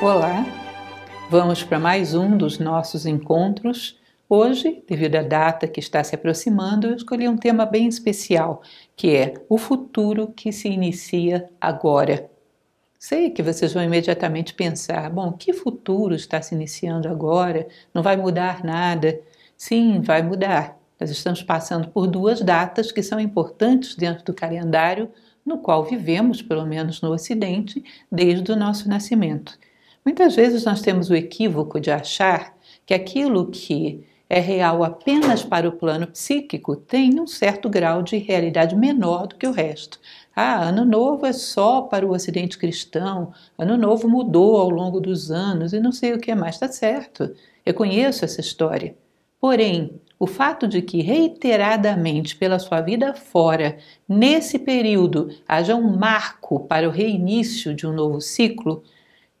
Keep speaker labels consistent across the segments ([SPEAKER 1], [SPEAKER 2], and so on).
[SPEAKER 1] Olá, vamos para mais um dos nossos encontros. Hoje, devido à data que está se aproximando, eu escolhi um tema bem especial, que é o futuro que se inicia agora. Sei que vocês vão imediatamente pensar: bom, que futuro está se iniciando agora? Não vai mudar nada. Sim, vai mudar. Nós estamos passando por duas datas que são importantes dentro do calendário no qual vivemos, pelo menos no Ocidente, desde o nosso nascimento. Muitas vezes nós temos o equívoco de achar que aquilo que é real apenas para o plano psíquico tem um certo grau de realidade menor do que o resto. Ah, ano novo é só para o ocidente cristão, ano novo mudou ao longo dos anos e não sei o que mais. Está certo, eu conheço essa história. Porém, o fato de que reiteradamente pela sua vida fora, nesse período, haja um marco para o reinício de um novo ciclo,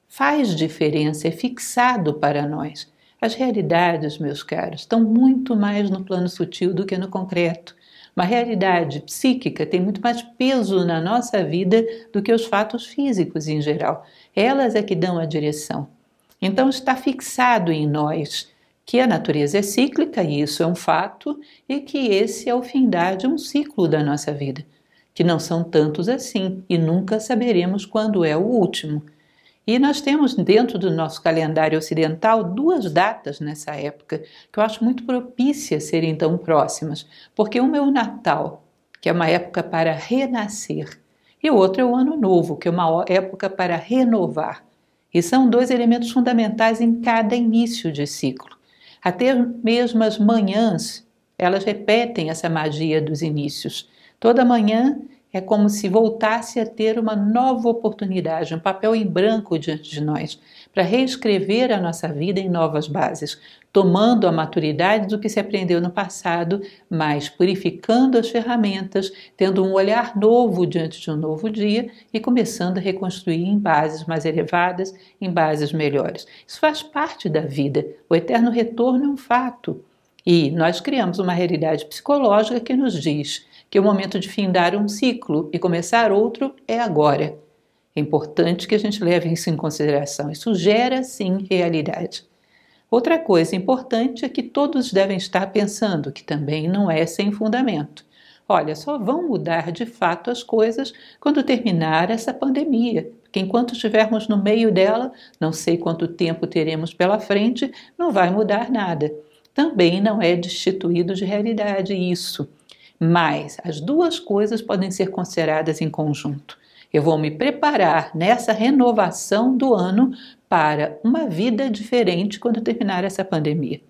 [SPEAKER 1] faz diferença, é fixado para nós. As realidades, meus caros, estão muito mais no plano sutil do que no concreto. Uma realidade psíquica tem muito mais peso na nossa vida do que os fatos físicos em geral. Elas é que dão a direção. Então está fixado em nós que a natureza é cíclica, e isso é um fato, e que esse é o fim de um ciclo da nossa vida, que não são tantos assim, e nunca saberemos quando é o último. E nós temos dentro do nosso calendário ocidental duas datas nessa época que eu acho muito propícias serem tão próximas, porque uma é o Natal, que é uma época para renascer, e o outro é o Ano Novo, que é uma época para renovar. E são dois elementos fundamentais em cada início de ciclo. Até mesmo as manhãs, elas repetem essa magia dos inícios. Toda manhã é como se voltasse a ter uma nova oportunidade, um papel em branco diante de nós, para reescrever a nossa vida em novas bases, tomando a maturidade do que se aprendeu no passado, mas purificando as ferramentas, tendo um olhar novo diante de um novo dia e começando a reconstruir em bases mais elevadas, em bases melhores. Isso faz parte da vida. O eterno retorno é um fato. E nós criamos uma realidade psicológica que nos diz que é o momento de findar um ciclo e começar outro é agora. É importante que a gente leve isso em consideração. Isso gera, sim, realidade. Outra coisa importante é que todos devem estar pensando, que também não é sem fundamento. Olha, só vão mudar de fato as coisas quando terminar essa pandemia, porque enquanto estivermos no meio dela, não sei quanto tempo teremos pela frente, não vai mudar nada. Também não é destituído de realidade isso. Mas as duas coisas podem ser consideradas em conjunto. Eu vou me preparar nessa renovação do ano para uma vida diferente quando terminar essa pandemia.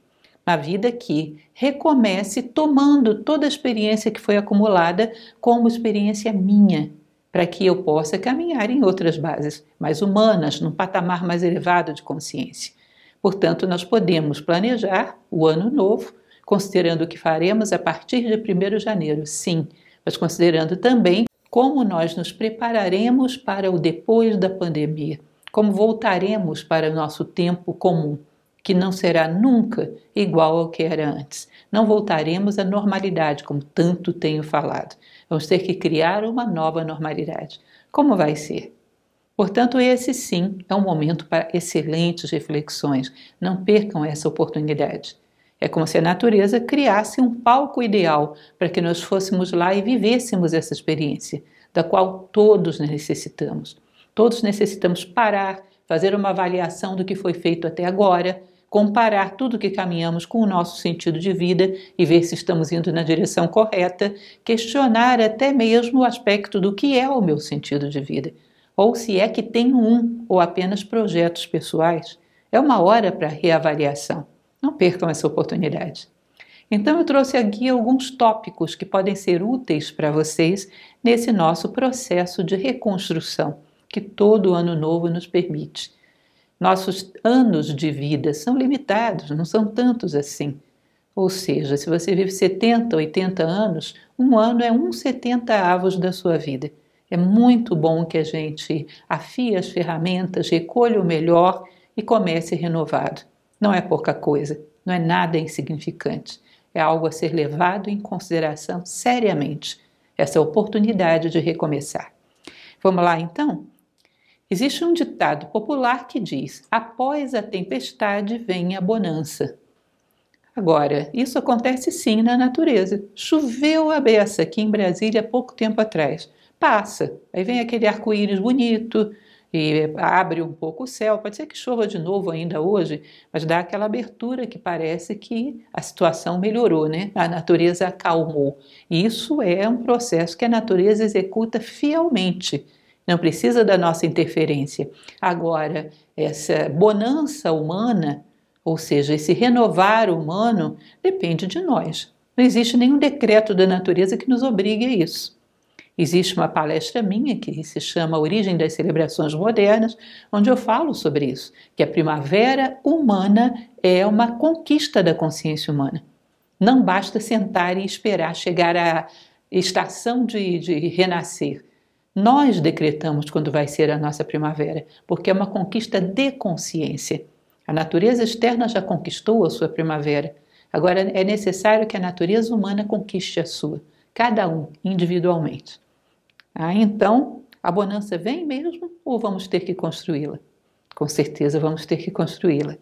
[SPEAKER 1] Uma vida que recomece tomando toda a experiência que foi acumulada como experiência minha, para que eu possa caminhar em outras bases mais humanas, num patamar mais elevado de consciência. Portanto, nós podemos planejar o ano novo considerando o que faremos a partir de 1 de janeiro, sim, mas considerando também como nós nos prepararemos para o depois da pandemia, como voltaremos para o nosso tempo comum, que não será nunca igual ao que era antes. Não voltaremos à normalidade, como tanto tenho falado. Vamos ter que criar uma nova normalidade. Como vai ser? Portanto, esse sim é um momento para excelentes reflexões. Não percam essa oportunidade. É como se a natureza criasse um palco ideal para que nós fôssemos lá e vivêssemos essa experiência, da qual todos necessitamos. Todos necessitamos parar, fazer uma avaliação do que foi feito até agora, comparar tudo que caminhamos com o nosso sentido de vida e ver se estamos indo na direção correta, questionar até mesmo o aspecto do que é o meu sentido de vida, ou se é que tenho um ou apenas projetos pessoais. É uma hora para reavaliação. Não percam essa oportunidade. Então, eu trouxe aqui alguns tópicos que podem ser úteis para vocês nesse nosso processo de reconstrução que todo ano novo nos permite. Nossos anos de vida são limitados, não são tantos assim. Ou seja, se você vive 70, 80 anos, um ano é um avos da sua vida. É muito bom que a gente afie as ferramentas, recolha o melhor e comece renovado não é pouca coisa, não é nada insignificante. É algo a ser levado em consideração seriamente, essa oportunidade de recomeçar. Vamos lá então? Existe um ditado popular que diz: após a tempestade vem a bonança. Agora, isso acontece sim na natureza. Choveu a beça aqui em Brasília há pouco tempo atrás. Passa, aí vem aquele arco-íris bonito, e abre um pouco o céu. Pode ser que chova de novo ainda hoje, mas dá aquela abertura que parece que a situação melhorou, né? A natureza acalmou. E isso é um processo que a natureza executa fielmente. Não precisa da nossa interferência. Agora, essa bonança humana, ou seja, esse renovar humano, depende de nós. Não existe nenhum decreto da natureza que nos obrigue a isso. Existe uma palestra minha que se chama Origem das Celebrações Modernas, onde eu falo sobre isso, que a primavera humana é uma conquista da consciência humana. Não basta sentar e esperar chegar à estação de, de renascer. Nós decretamos quando vai ser a nossa primavera, porque é uma conquista de consciência. A natureza externa já conquistou a sua primavera. Agora é necessário que a natureza humana conquiste a sua, cada um individualmente. Ah, então, a bonança vem mesmo ou vamos ter que construí-la? Com certeza vamos ter que construí-la.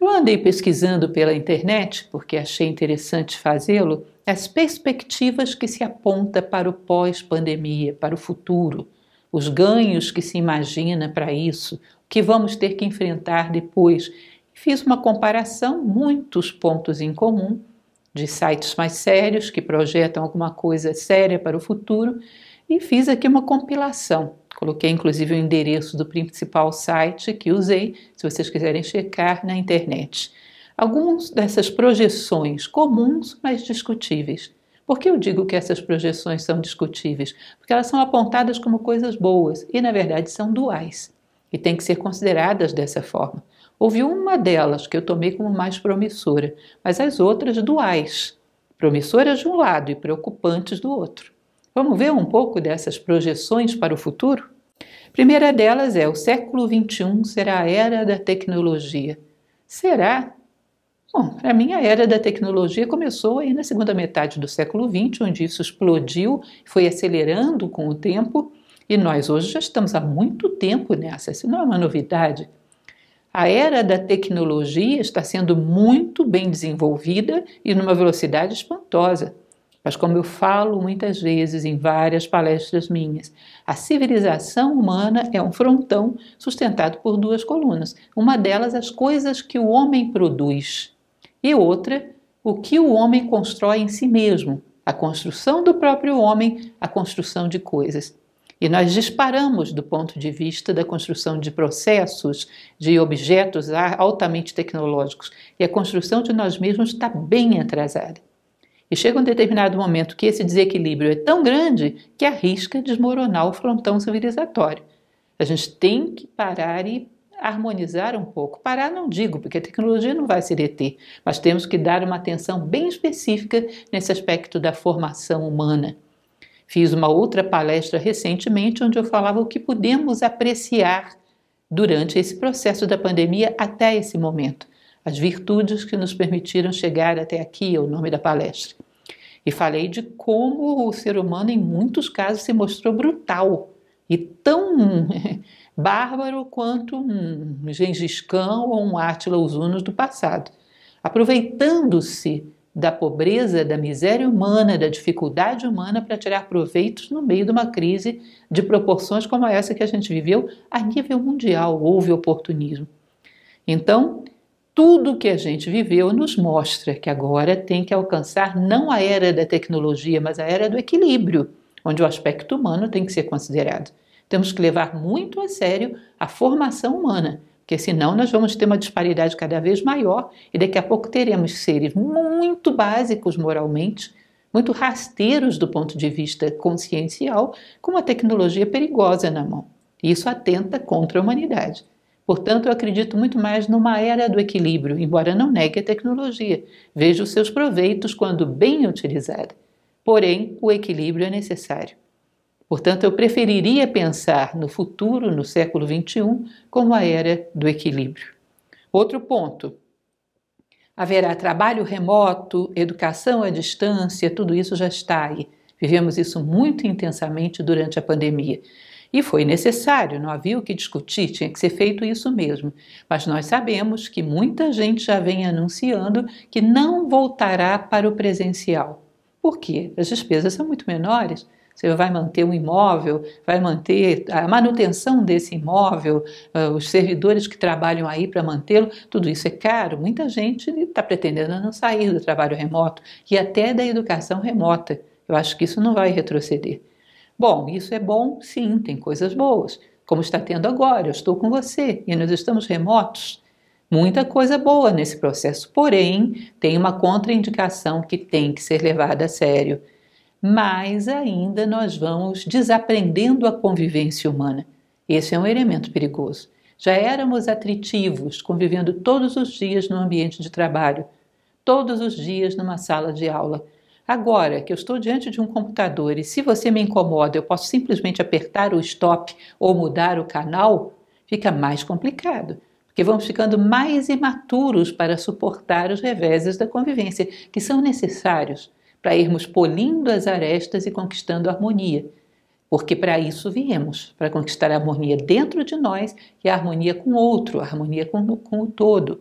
[SPEAKER 1] Eu andei pesquisando pela internet, porque achei interessante fazê-lo, as perspectivas que se aponta para o pós-pandemia, para o futuro, os ganhos que se imagina para isso, o que vamos ter que enfrentar depois. Fiz uma comparação, muitos pontos em comum de sites mais sérios que projetam alguma coisa séria para o futuro e fiz aqui uma compilação. Coloquei inclusive o endereço do principal site que usei, se vocês quiserem checar na internet. Algumas dessas projeções comuns, mas discutíveis. Por que eu digo que essas projeções são discutíveis? Porque elas são apontadas como coisas boas e, na verdade, são duais e têm que ser consideradas dessa forma. Houve uma delas que eu tomei como mais promissora, mas as outras duais, promissoras de um lado e preocupantes do outro. Vamos ver um pouco dessas projeções para o futuro? A primeira delas é: o século XXI será a era da tecnologia. Será? Bom, para mim, a era da tecnologia começou aí na segunda metade do século XX, onde isso explodiu, foi acelerando com o tempo, e nós hoje já estamos há muito tempo nessa, isso não é uma novidade. A era da tecnologia está sendo muito bem desenvolvida e numa velocidade espantosa. Mas, como eu falo muitas vezes em várias palestras minhas, a civilização humana é um frontão sustentado por duas colunas. Uma delas, as coisas que o homem produz, e outra, o que o homem constrói em si mesmo, a construção do próprio homem, a construção de coisas. E nós disparamos do ponto de vista da construção de processos, de objetos altamente tecnológicos. E a construção de nós mesmos está bem atrasada. E chega um determinado momento que esse desequilíbrio é tão grande que arrisca desmoronar o frontão civilizatório. A gente tem que parar e harmonizar um pouco. Parar não digo, porque a tecnologia não vai se deter, mas temos que dar uma atenção bem específica nesse aspecto da formação humana. Fiz uma outra palestra recentemente onde eu falava o que podemos apreciar durante esse processo da pandemia até esse momento, as virtudes que nos permitiram chegar até aqui, é o nome da palestra. E falei de como o ser humano, em muitos casos, se mostrou brutal e tão bárbaro quanto um Gengis Khan ou um Átila Usunos do passado, aproveitando-se da pobreza, da miséria humana, da dificuldade humana para tirar proveitos no meio de uma crise de proporções como essa que a gente viveu a nível mundial. Houve oportunismo. Então, tudo que a gente viveu nos mostra que agora tem que alcançar não a era da tecnologia, mas a era do equilíbrio, onde o aspecto humano tem que ser considerado. Temos que levar muito a sério a formação humana porque senão nós vamos ter uma disparidade cada vez maior e daqui a pouco teremos seres muito básicos moralmente, muito rasteiros do ponto de vista consciencial, com uma tecnologia perigosa na mão. Isso atenta contra a humanidade. Portanto, eu acredito muito mais numa era do equilíbrio, embora não negue a tecnologia. Vejo os seus proveitos quando bem utilizada. Porém, o equilíbrio é necessário. Portanto, eu preferiria pensar no futuro, no século XXI, como a era do equilíbrio. Outro ponto: haverá trabalho remoto, educação à distância, tudo isso já está aí. Vivemos isso muito intensamente durante a pandemia. E foi necessário, não havia o que discutir, tinha que ser feito isso mesmo. Mas nós sabemos que muita gente já vem anunciando que não voltará para o presencial. Por quê? As despesas são muito menores, você vai manter um imóvel, vai manter a manutenção desse imóvel, ah, os servidores que trabalham aí para mantê-lo, tudo isso é caro. Muita gente está pretendendo não sair do trabalho remoto e até da educação remota. Eu acho que isso não vai retroceder. Bom, isso é bom, sim, tem coisas boas, como está tendo agora. Eu estou com você e nós estamos remotos. Muita coisa boa nesse processo, porém, tem uma contraindicação que tem que ser levada a sério mais ainda nós vamos desaprendendo a convivência humana. Esse é um elemento perigoso. Já éramos atritivos, convivendo todos os dias no ambiente de trabalho, todos os dias numa sala de aula. Agora que eu estou diante de um computador e se você me incomoda, eu posso simplesmente apertar o stop ou mudar o canal, fica mais complicado, porque vamos ficando mais imaturos para suportar os reveses da convivência, que são necessários para irmos polindo as arestas e conquistando a harmonia. Porque para isso viemos, para conquistar a harmonia dentro de nós e a harmonia com o outro, a harmonia com, com o todo.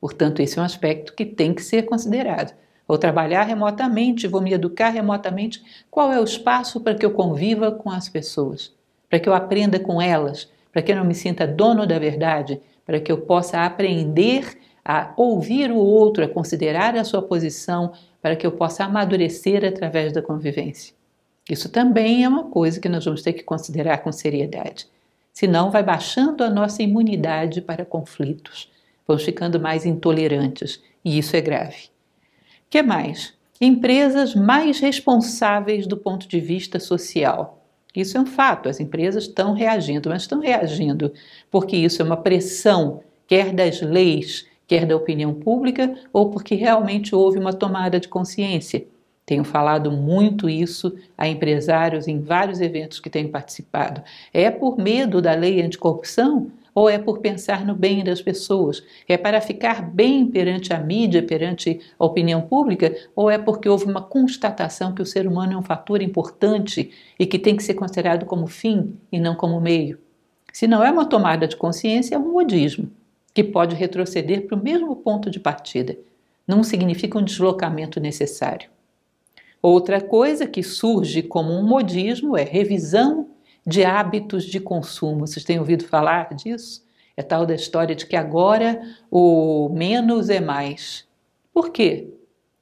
[SPEAKER 1] Portanto, esse é um aspecto que tem que ser considerado. Vou trabalhar remotamente, vou me educar remotamente. Qual é o espaço para que eu conviva com as pessoas? Para que eu aprenda com elas? Para que eu não me sinta dono da verdade? Para que eu possa aprender a ouvir o outro, a considerar a sua posição, para que eu possa amadurecer através da convivência. Isso também é uma coisa que nós vamos ter que considerar com seriedade. Senão, vai baixando a nossa imunidade para conflitos, vamos ficando mais intolerantes, e isso é grave. O que mais? Empresas mais responsáveis do ponto de vista social. Isso é um fato, as empresas estão reagindo, mas estão reagindo porque isso é uma pressão, quer das leis, quer da opinião pública ou porque realmente houve uma tomada de consciência. Tenho falado muito isso a empresários em vários eventos que tenho participado. É por medo da lei anticorrupção ou é por pensar no bem das pessoas? É para ficar bem perante a mídia, perante a opinião pública, ou é porque houve uma constatação que o ser humano é um fator importante e que tem que ser considerado como fim e não como meio? Se não é uma tomada de consciência, é um modismo que pode retroceder para o mesmo ponto de partida. Não significa um deslocamento necessário. Outra coisa que surge como um modismo é revisão de hábitos de consumo. Vocês têm ouvido falar disso? É tal da história de que agora o menos é mais. Por quê?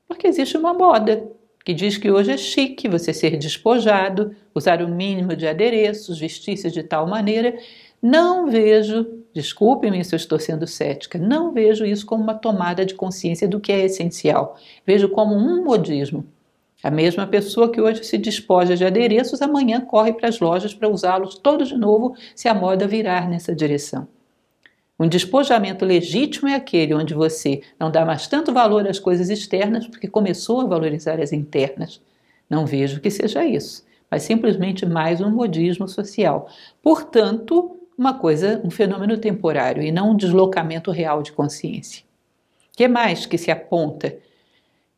[SPEAKER 1] Porque existe uma moda que diz que hoje é chique você ser despojado, usar o mínimo de adereços, vestir-se de tal maneira. Não vejo Desculpem-me se eu estou sendo cética, não vejo isso como uma tomada de consciência do que é essencial. Vejo como um modismo. A mesma pessoa que hoje se despoja de adereços, amanhã corre para as lojas para usá-los todos de novo se a moda virar nessa direção. Um despojamento legítimo é aquele onde você não dá mais tanto valor às coisas externas porque começou a valorizar as internas. Não vejo que seja isso, mas simplesmente mais um modismo social. Portanto, uma coisa, um fenômeno temporário e não um deslocamento real de consciência. Que mais que se aponta?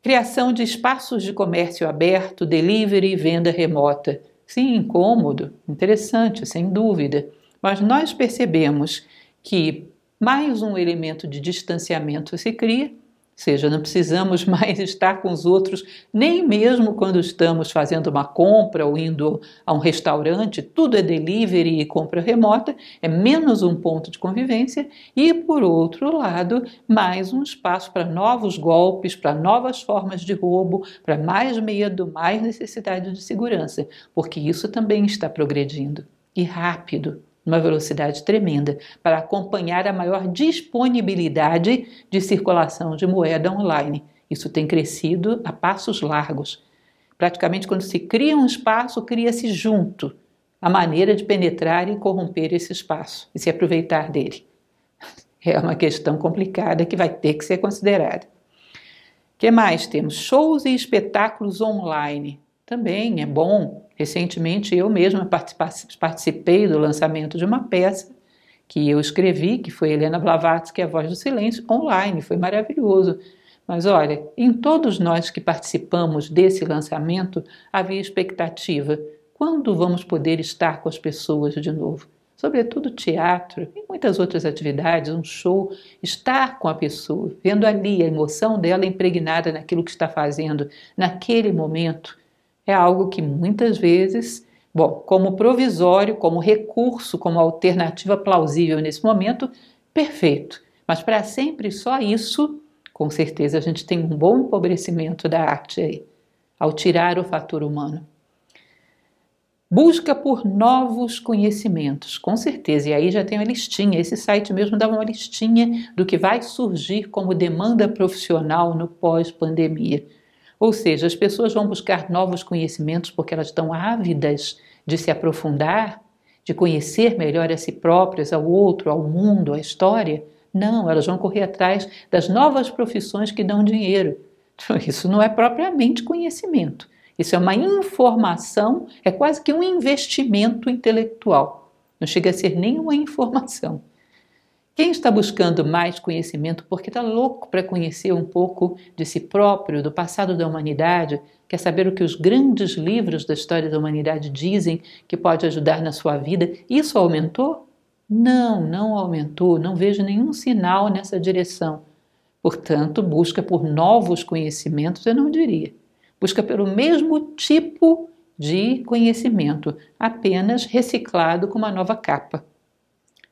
[SPEAKER 1] Criação de espaços de comércio aberto, delivery e venda remota. Sim, incômodo, interessante, sem dúvida, mas nós percebemos que mais um elemento de distanciamento se cria ou seja, não precisamos mais estar com os outros, nem mesmo quando estamos fazendo uma compra ou indo a um restaurante, tudo é delivery e compra remota, é menos um ponto de convivência e, por outro lado, mais um espaço para novos golpes, para novas formas de roubo, para mais medo, mais necessidade de segurança, porque isso também está progredindo e rápido numa velocidade tremenda, para acompanhar a maior disponibilidade de circulação de moeda online. Isso tem crescido a passos largos. Praticamente, quando se cria um espaço, cria-se junto a maneira de penetrar e corromper esse espaço e se aproveitar dele. É uma questão complicada que vai ter que ser considerada. O que mais temos? Shows e espetáculos online também é bom. Recentemente eu mesma participei do lançamento de uma peça que eu escrevi, que foi Helena Blavatsky, A Voz do Silêncio, online, foi maravilhoso. Mas olha, em todos nós que participamos desse lançamento havia expectativa. Quando vamos poder estar com as pessoas de novo? Sobretudo teatro e muitas outras atividades, um show, estar com a pessoa, vendo ali a emoção dela impregnada naquilo que está fazendo, naquele momento, é algo que muitas vezes, bom, como provisório, como recurso, como alternativa plausível nesse momento, perfeito. Mas para sempre só isso, com certeza a gente tem um bom empobrecimento da arte aí, ao tirar o fator humano. Busca por novos conhecimentos, com certeza. E aí já tem uma listinha. Esse site mesmo dá uma listinha do que vai surgir como demanda profissional no pós-pandemia. Ou seja, as pessoas vão buscar novos conhecimentos porque elas estão ávidas de se aprofundar, de conhecer melhor a si próprias, ao outro, ao mundo, à história. Não, elas vão correr atrás das novas profissões que dão dinheiro. isso não é propriamente conhecimento. Isso é uma informação, é quase que um investimento intelectual. Não chega a ser nenhuma informação. Quem está buscando mais conhecimento porque está louco para conhecer um pouco de si próprio, do passado da humanidade, quer saber o que os grandes livros da história da humanidade dizem que pode ajudar na sua vida, isso aumentou? Não, não aumentou, não vejo nenhum sinal nessa direção. Portanto, busca por novos conhecimentos, eu não diria. Busca pelo mesmo tipo de conhecimento, apenas reciclado com uma nova capa.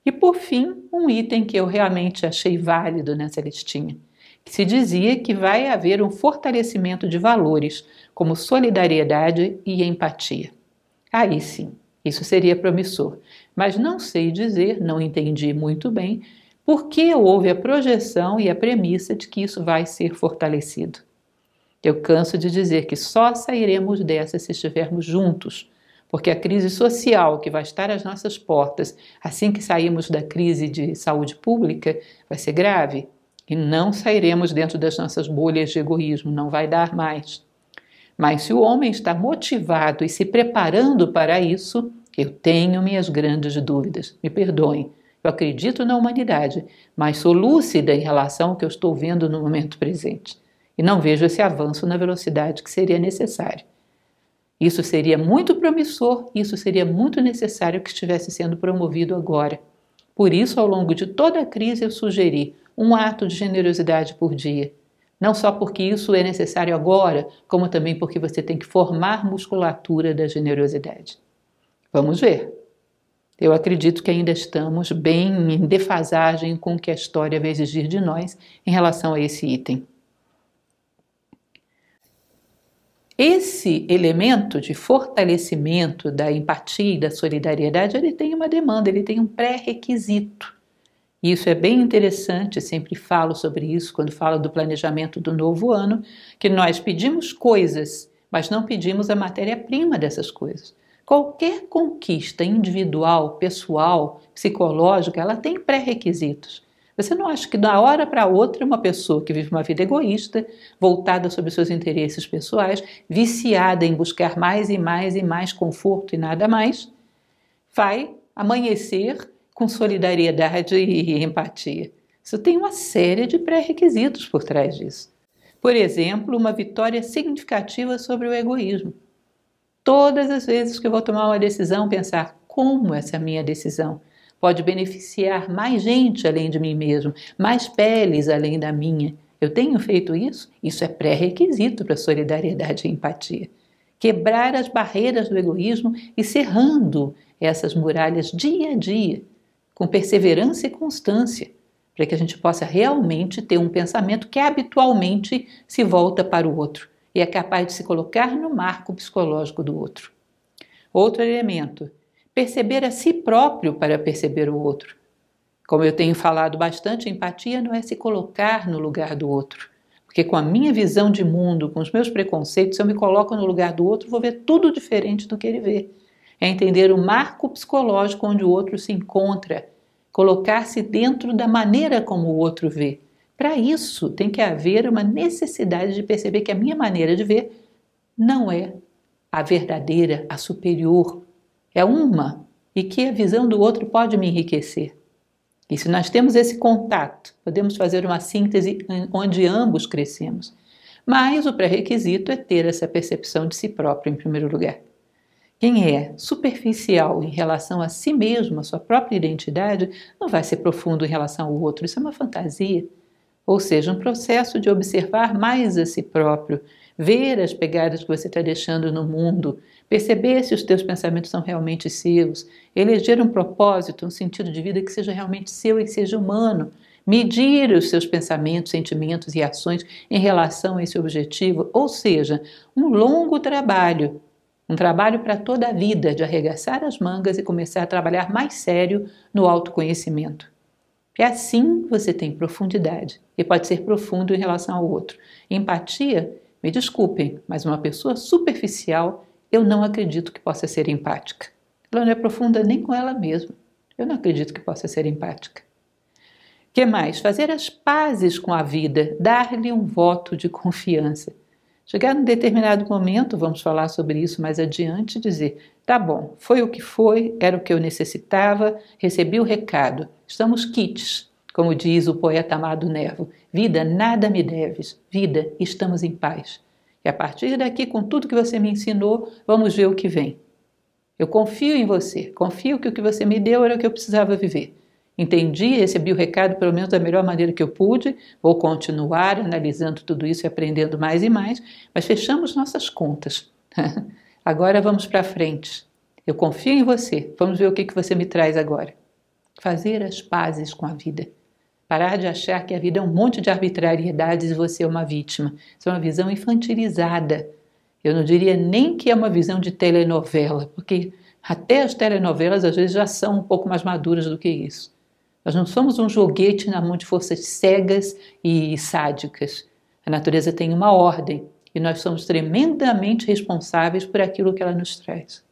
[SPEAKER 1] E por fim, um item que eu realmente achei válido nessa listinha, que se dizia que vai haver um fortalecimento de valores como solidariedade e empatia. Aí sim, isso seria promissor, mas não sei dizer, não entendi muito bem, por que houve a projeção e a premissa de que isso vai ser fortalecido. Eu canso de dizer que só sairemos dessa se estivermos juntos, porque a crise social que vai estar às nossas portas assim que sairmos da crise de saúde pública vai ser grave e não sairemos dentro das nossas bolhas de egoísmo, não vai dar mais. Mas se o homem está motivado e se preparando para isso, eu tenho minhas grandes dúvidas. Me perdoem, eu acredito na humanidade, mas sou lúcida em relação ao que eu estou vendo no momento presente. E não vejo esse avanço na velocidade que seria necessário. Isso seria muito promissor, isso seria muito necessário que estivesse sendo promovido agora. Por isso, ao longo de toda a crise, eu sugeri um ato de generosidade por dia. Não só porque isso é necessário agora, como também porque você tem que formar musculatura da generosidade. Vamos ver. Eu acredito que ainda estamos bem em defasagem com o que a história vai exigir de nós em relação a esse item. Esse elemento de fortalecimento da empatia e da solidariedade, ele tem uma demanda, ele tem um pré-requisito. isso é bem interessante, sempre falo sobre isso quando falo do planejamento do novo ano, que nós pedimos coisas, mas não pedimos a matéria-prima dessas coisas. Qualquer conquista individual, pessoal, psicológica, ela tem pré-requisitos. Você não acha que da hora para outra uma pessoa que vive uma vida egoísta, voltada sobre seus interesses pessoais, viciada em buscar mais e mais e mais conforto e nada mais, vai amanhecer com solidariedade e empatia? Isso tem uma série de pré-requisitos por trás disso. Por exemplo, uma vitória significativa sobre o egoísmo. Todas as vezes que eu vou tomar uma decisão, pensar como essa é minha decisão pode beneficiar mais gente além de mim mesmo, mais peles além da minha. Eu tenho feito isso? Isso é pré-requisito para solidariedade e empatia. Quebrar as barreiras do egoísmo e cerrando essas muralhas dia a dia, com perseverança e constância, para que a gente possa realmente ter um pensamento que habitualmente se volta para o outro e é capaz de se colocar no marco psicológico do outro. Outro elemento perceber a si próprio para perceber o outro. Como eu tenho falado bastante, empatia não é se colocar no lugar do outro. Porque com a minha visão de mundo, com os meus preconceitos, se eu me coloco no lugar do outro, vou ver tudo diferente do que ele vê. É entender o marco psicológico onde o outro se encontra, colocar-se dentro da maneira como o outro vê. Para isso, tem que haver uma necessidade de perceber que a minha maneira de ver não é a verdadeira, a superior, é uma e que a visão do outro pode me enriquecer. E se nós temos esse contato, podemos fazer uma síntese onde ambos crescemos. Mas o pré-requisito é ter essa percepção de si próprio em primeiro lugar. Quem é superficial em relação a si mesmo, a sua própria identidade, não vai ser profundo em relação ao outro. Isso é uma fantasia. Ou seja, um processo de observar mais a si próprio, ver as pegadas que você está deixando no mundo, perceber se os teus pensamentos são realmente seus, eleger um propósito, um sentido de vida que seja realmente seu e que seja humano, medir os seus pensamentos, sentimentos e ações em relação a esse objetivo, ou seja, um longo trabalho, um trabalho para toda a vida de arregaçar as mangas e começar a trabalhar mais sério no autoconhecimento. E assim você tem profundidade e pode ser profundo em relação ao outro. Empatia, me desculpem, mas uma pessoa superficial eu não acredito que possa ser empática. Ela não é profunda nem com ela mesma. Eu não acredito que possa ser empática. que mais? Fazer as pazes com a vida, dar-lhe um voto de confiança. Chegar num determinado momento, vamos falar sobre isso mais adiante, dizer: tá bom, foi o que foi, era o que eu necessitava, recebi o recado, estamos quites, como diz o poeta amado Nervo. Vida, nada me deves. Vida, estamos em paz. E a partir daqui, com tudo que você me ensinou, vamos ver o que vem. Eu confio em você, confio que o que você me deu era o que eu precisava viver. Entendi, recebi o recado pelo menos da melhor maneira que eu pude, vou continuar analisando tudo isso e aprendendo mais e mais, mas fechamos nossas contas. agora vamos para frente. Eu confio em você, vamos ver o que, que você me traz agora. Fazer as pazes com a vida. Parar de achar que a vida é um monte de arbitrariedades e você é uma vítima. Isso é uma visão infantilizada. Eu não diria nem que é uma visão de telenovela, porque até as telenovelas às vezes já são um pouco mais maduras do que isso. Nós não somos um joguete na mão de forças cegas e sádicas. A natureza tem uma ordem e nós somos tremendamente responsáveis por aquilo que ela nos traz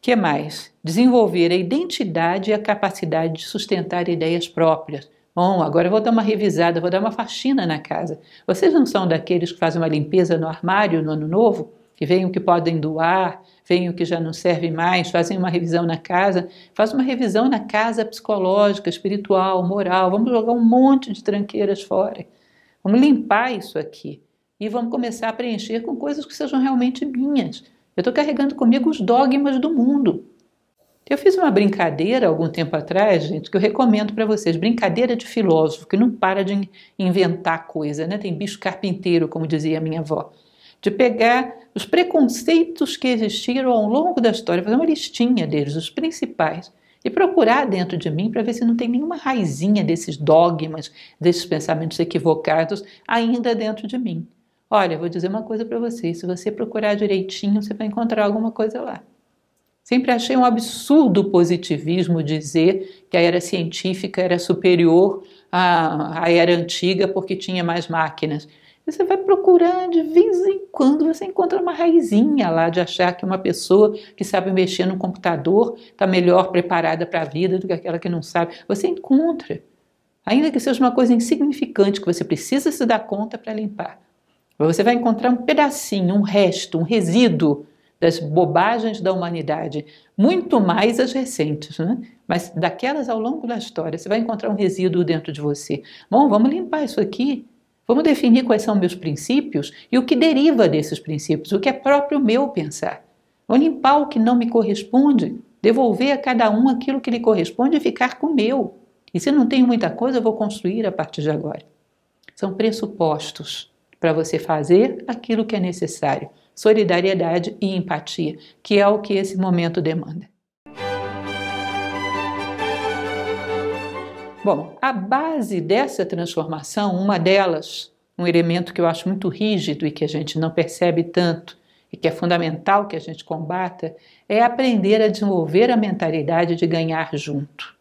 [SPEAKER 1] que mais? Desenvolver a identidade e a capacidade de sustentar ideias próprias. Bom, agora eu vou dar uma revisada, vou dar uma faxina na casa. Vocês não são daqueles que fazem uma limpeza no armário no ano novo? Que veem o que podem doar, veem o que já não serve mais, fazem uma revisão na casa. Faz uma revisão na casa psicológica, espiritual, moral. Vamos jogar um monte de tranqueiras fora. Vamos limpar isso aqui. E vamos começar a preencher com coisas que sejam realmente minhas eu estou carregando comigo os dogmas do mundo. Eu fiz uma brincadeira algum tempo atrás, gente, que eu recomendo para vocês. Brincadeira de filósofo, que não para de inventar coisa, né? Tem bicho carpinteiro, como dizia minha avó. De pegar os preconceitos que existiram ao longo da história, fazer uma listinha deles, os principais, e procurar dentro de mim para ver se não tem nenhuma raizinha desses dogmas, desses pensamentos equivocados ainda dentro de mim. Olha, vou dizer uma coisa para você: se você procurar direitinho, você vai encontrar alguma coisa lá. Sempre achei um absurdo o positivismo dizer que a era científica era superior à, à era antiga porque tinha mais máquinas. E você vai procurar de vez em quando, você encontra uma raizinha lá de achar que uma pessoa que sabe mexer no computador está melhor preparada para a vida do que aquela que não sabe. Você encontra. Ainda que seja uma coisa insignificante que você precisa se dar conta para limpar. Você vai encontrar um pedacinho, um resto, um resíduo das bobagens da humanidade, muito mais as recentes, né? mas daquelas ao longo da história. Você vai encontrar um resíduo dentro de você. Bom, vamos limpar isso aqui. Vamos definir quais são meus princípios e o que deriva desses princípios, o que é próprio meu pensar. Vou limpar o que não me corresponde, devolver a cada um aquilo que lhe corresponde e ficar com o meu. E se não tenho muita coisa, eu vou construir a partir de agora. São pressupostos para você fazer aquilo que é necessário. Solidariedade e empatia, que é o que esse momento demanda. Bom, a base dessa transformação, uma delas, um elemento que eu acho muito rígido e que a gente não percebe tanto, e que é fundamental que a gente combata, é aprender a desenvolver a mentalidade de ganhar junto.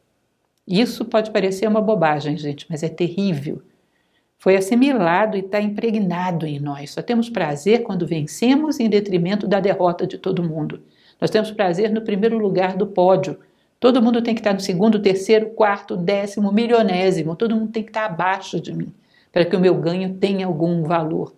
[SPEAKER 1] Isso pode parecer uma bobagem, gente, mas é terrível. Foi assimilado e está impregnado em nós. Só temos prazer quando vencemos em detrimento da derrota de todo mundo. Nós temos prazer no primeiro lugar do pódio. Todo mundo tem que estar tá no segundo, terceiro, quarto, décimo, milionésimo. Todo mundo tem que estar tá abaixo de mim para que o meu ganho tenha algum valor.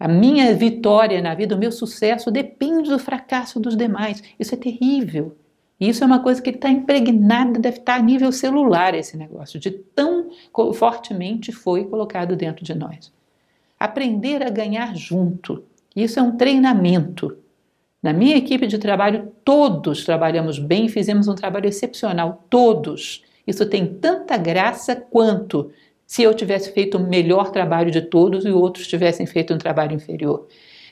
[SPEAKER 1] A minha vitória na vida, o meu sucesso depende do fracasso dos demais. Isso é terrível. Isso é uma coisa que está impregnada, deve estar tá a nível celular esse negócio, de tão fortemente foi colocado dentro de nós. Aprender a ganhar junto. Isso é um treinamento. Na minha equipe de trabalho, todos trabalhamos bem, fizemos um trabalho excepcional, todos. Isso tem tanta graça quanto se eu tivesse feito o melhor trabalho de todos e outros tivessem feito um trabalho inferior.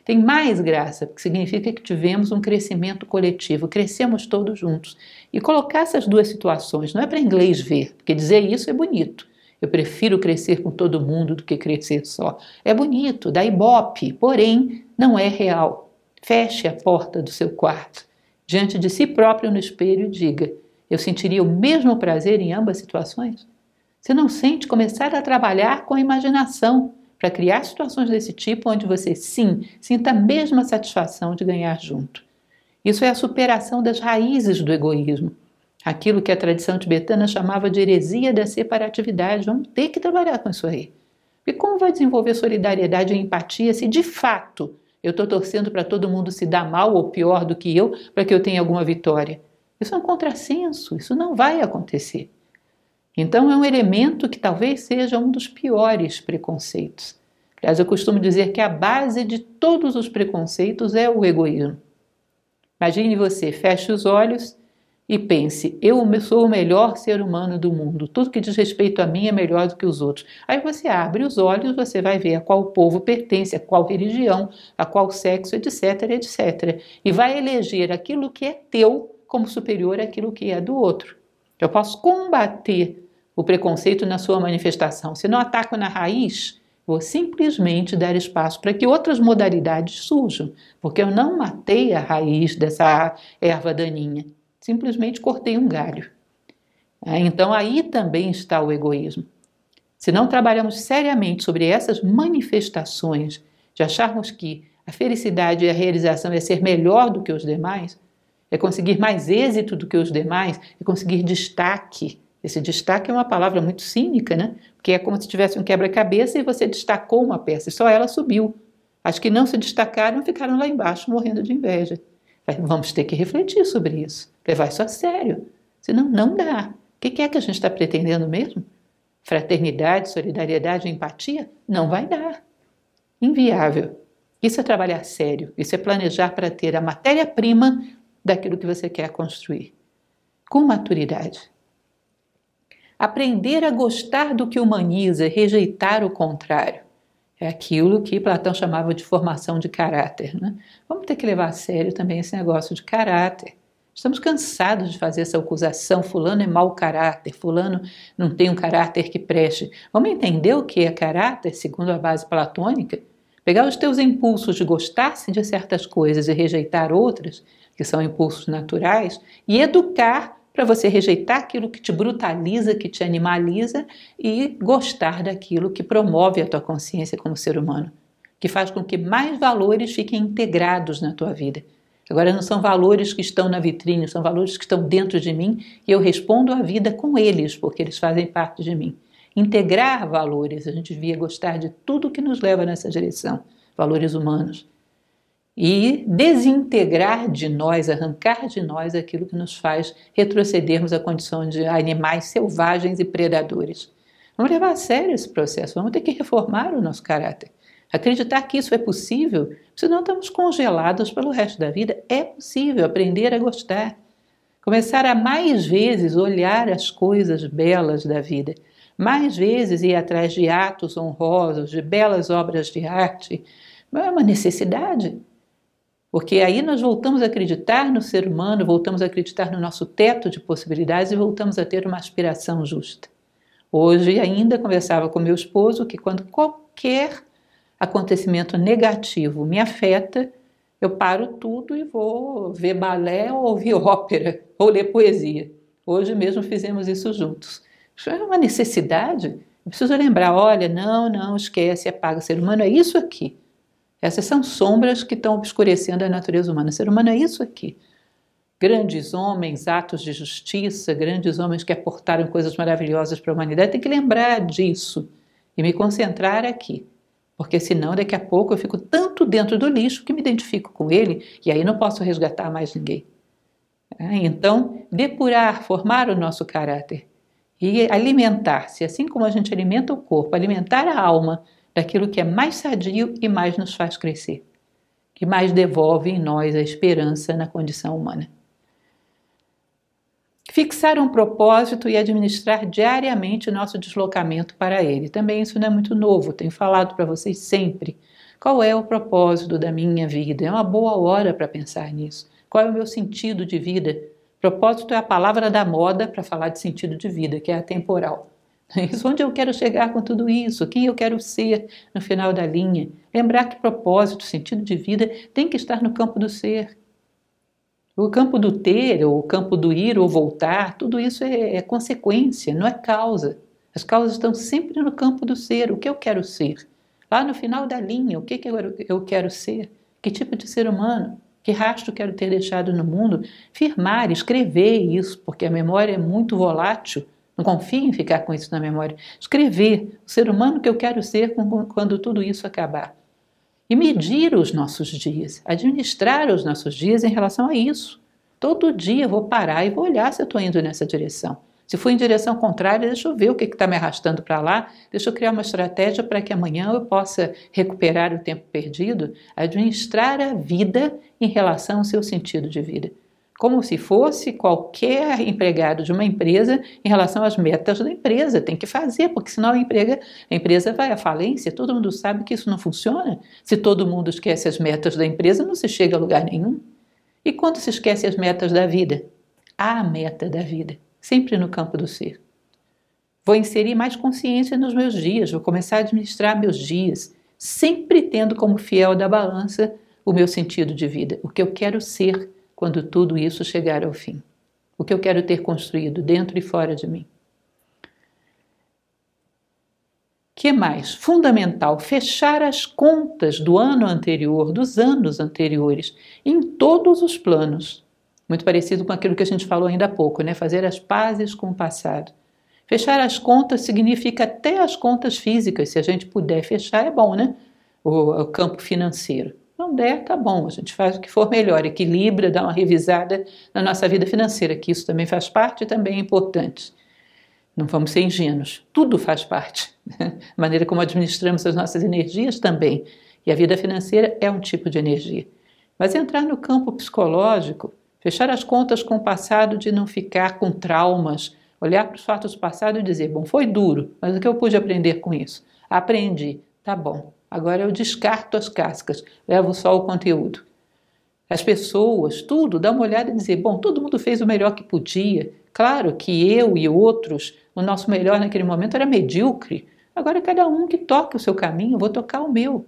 [SPEAKER 1] Tem mais graça, porque significa que tivemos um crescimento coletivo, crescemos todos juntos. E colocar essas duas situações não é para inglês ver, porque dizer isso é bonito. Eu prefiro crescer com todo mundo do que crescer só. É bonito, dá ibope, porém não é real. Feche a porta do seu quarto, diante de si próprio no espelho e diga: Eu sentiria o mesmo prazer em ambas situações? Você não sente começar a trabalhar com a imaginação para criar situações desse tipo onde você, sim, sinta a mesma satisfação de ganhar junto. Isso é a superação das raízes do egoísmo. Aquilo que a tradição tibetana chamava de heresia da separatividade. Vamos ter que trabalhar com isso aí. E como vai desenvolver solidariedade e empatia se de fato eu estou torcendo para todo mundo se dar mal ou pior do que eu para que eu tenha alguma vitória? Isso é um contrassenso, isso não vai acontecer. Então, é um elemento que talvez seja um dos piores preconceitos. Aliás, eu costumo dizer que a base de todos os preconceitos é o egoísmo. Imagine você, feche os olhos e pense: eu sou o melhor ser humano do mundo, tudo que diz respeito a mim é melhor do que os outros. Aí você abre os olhos, você vai ver a qual povo pertence, a qual religião, a qual sexo, etc, etc. E vai eleger aquilo que é teu como superior àquilo que é do outro. Eu posso combater o preconceito na sua manifestação, se não ataco na raiz, vou simplesmente dar espaço para que outras modalidades surjam, porque eu não matei a raiz dessa erva daninha, simplesmente cortei um galho. Ah, então aí também está o egoísmo. Se não trabalhamos seriamente sobre essas manifestações, de acharmos que a felicidade e a realização é ser melhor do que os demais, é conseguir mais êxito do que os demais, é conseguir destaque, esse destaque é uma palavra muito cínica, né? Porque é como se tivesse um quebra-cabeça e você destacou uma peça e só ela subiu. As que não se destacaram ficaram lá embaixo morrendo de inveja. Vamos ter que refletir sobre isso, levar isso a sério. Senão, não dá. O que é que a gente está pretendendo mesmo? Fraternidade, solidariedade, empatia? Não vai dar. Inviável. Isso é trabalhar sério, isso é planejar para ter a matéria-prima daquilo que você quer construir, com maturidade aprender a gostar do que humaniza, rejeitar o contrário. É aquilo que Platão chamava de formação de caráter. Né? Vamos ter que levar a sério também esse negócio de caráter. Estamos cansados de fazer essa acusação: Fulano é mau caráter, Fulano não tem um caráter que preste. Vamos entender o que é caráter, segundo a base platônica? Pegar os teus impulsos de gostar de certas coisas e rejeitar outras, que são impulsos naturais, e educar para você rejeitar aquilo que te brutaliza, que te animaliza e gostar daquilo que promove a tua consciência como ser humano, que faz com que mais valores fiquem integrados na tua vida. Agora, não são valores que estão na vitrine, são valores que estão dentro de mim e eu respondo à vida com eles, porque eles fazem parte de mim. Integrar valores, a gente devia gostar de tudo que nos leva nessa direção, valores humanos e desintegrar de nós, arrancar de nós aquilo que nos faz retrocedermos à condição de animais selvagens e predadores. Vamos levar a sério esse processo, vamos ter que reformar o nosso caráter. Acreditar que isso é possível, senão estamos congelados pelo resto da vida. É possível aprender a gostar. Começar a mais vezes olhar as coisas belas da vida. Mais vezes ir atrás de atos honrosos, de belas obras de arte. Não é uma necessidade, porque aí nós voltamos a acreditar no ser humano, voltamos a acreditar no nosso teto de possibilidades e voltamos a ter uma aspiração justa. Hoje ainda conversava com meu esposo que quando qualquer acontecimento negativo me afeta, eu paro tudo e vou ver balé ou ouvir ópera ou ler poesia. Hoje mesmo fizemos isso juntos. Isso é uma necessidade. Eu preciso lembrar, olha, não, não, esquece, apaga, é o ser humano é isso aqui. Essas são sombras que estão obscurecendo a natureza humana. O ser humano é isso aqui. Grandes homens, atos de justiça, grandes homens que aportaram coisas maravilhosas para a humanidade, tem que lembrar disso e me concentrar aqui. Porque senão daqui a pouco eu fico tanto dentro do lixo que me identifico com ele e aí não posso resgatar mais ninguém. É, então, depurar, formar o nosso caráter e alimentar-se, assim como a gente alimenta o corpo, alimentar a alma daquilo é que é mais sadio e mais nos faz crescer, que mais devolve em nós a esperança na condição humana. Fixar um propósito e administrar diariamente o nosso deslocamento para ele. Também isso não é muito novo, tenho falado para vocês sempre. Qual é o propósito da minha vida? É uma boa hora para pensar nisso. Qual é o meu sentido de vida? Propósito é a palavra da moda para falar de sentido de vida, que é atemporal. Isso, onde eu quero chegar com tudo isso? Quem eu quero ser no final da linha? Lembrar que propósito, sentido de vida tem que estar no campo do ser. O campo do ter, ou o campo do ir ou voltar, tudo isso é, é consequência, não é causa. As causas estão sempre no campo do ser, o que eu quero ser. Lá no final da linha, o que, que eu, eu quero ser? Que tipo de ser humano? Que rastro quero ter deixado no mundo? Firmar, escrever isso, porque a memória é muito volátil não confie em ficar com isso na memória. Escrever o ser humano que eu quero ser quando tudo isso acabar. E medir os nossos dias, administrar os nossos dias em relação a isso. Todo dia eu vou parar e vou olhar se eu estou indo nessa direção. Se for em direção contrária, deixa eu ver o que está me arrastando para lá, deixa eu criar uma estratégia para que amanhã eu possa recuperar o tempo perdido, administrar a vida em relação ao seu sentido de vida como se fosse qualquer empregado de uma empresa em relação às metas da empresa. Tem que fazer, porque senão a, emprega, a empresa vai à falência. Todo mundo sabe que isso não funciona. Se todo mundo esquece as metas da empresa, não se chega a lugar nenhum. E quando se esquece as metas da vida? Há a meta da vida, sempre no campo do ser. Vou inserir mais consciência nos meus dias, vou começar a administrar meus dias, sempre tendo como fiel da balança o meu sentido de vida, o que eu quero ser quando tudo isso chegar ao fim. O que eu quero ter construído dentro e fora de mim. que mais? Fundamental fechar as contas do ano anterior, dos anos anteriores, em todos os planos. Muito parecido com aquilo que a gente falou ainda há pouco, né? Fazer as pazes com o passado. Fechar as contas significa até as contas físicas, se a gente puder fechar, é bom, né? O, o campo financeiro. Não der, tá bom, a gente faz o que for melhor, equilibra, dá uma revisada na nossa vida financeira, que isso também faz parte e também é importante. Não vamos ser ingênuos, tudo faz parte. Né? A maneira como administramos as nossas energias também. E a vida financeira é um tipo de energia. Mas entrar no campo psicológico, fechar as contas com o passado de não ficar com traumas, olhar para os fatos do passado e dizer: bom, foi duro, mas o que eu pude aprender com isso? Aprendi, tá bom, Agora eu descarto as cascas, levo só o conteúdo. As pessoas, tudo, dá uma olhada e dizer: bom, todo mundo fez o melhor que podia. Claro que eu e outros, o nosso melhor naquele momento era medíocre. Agora cada um que toque o seu caminho, eu vou tocar o meu.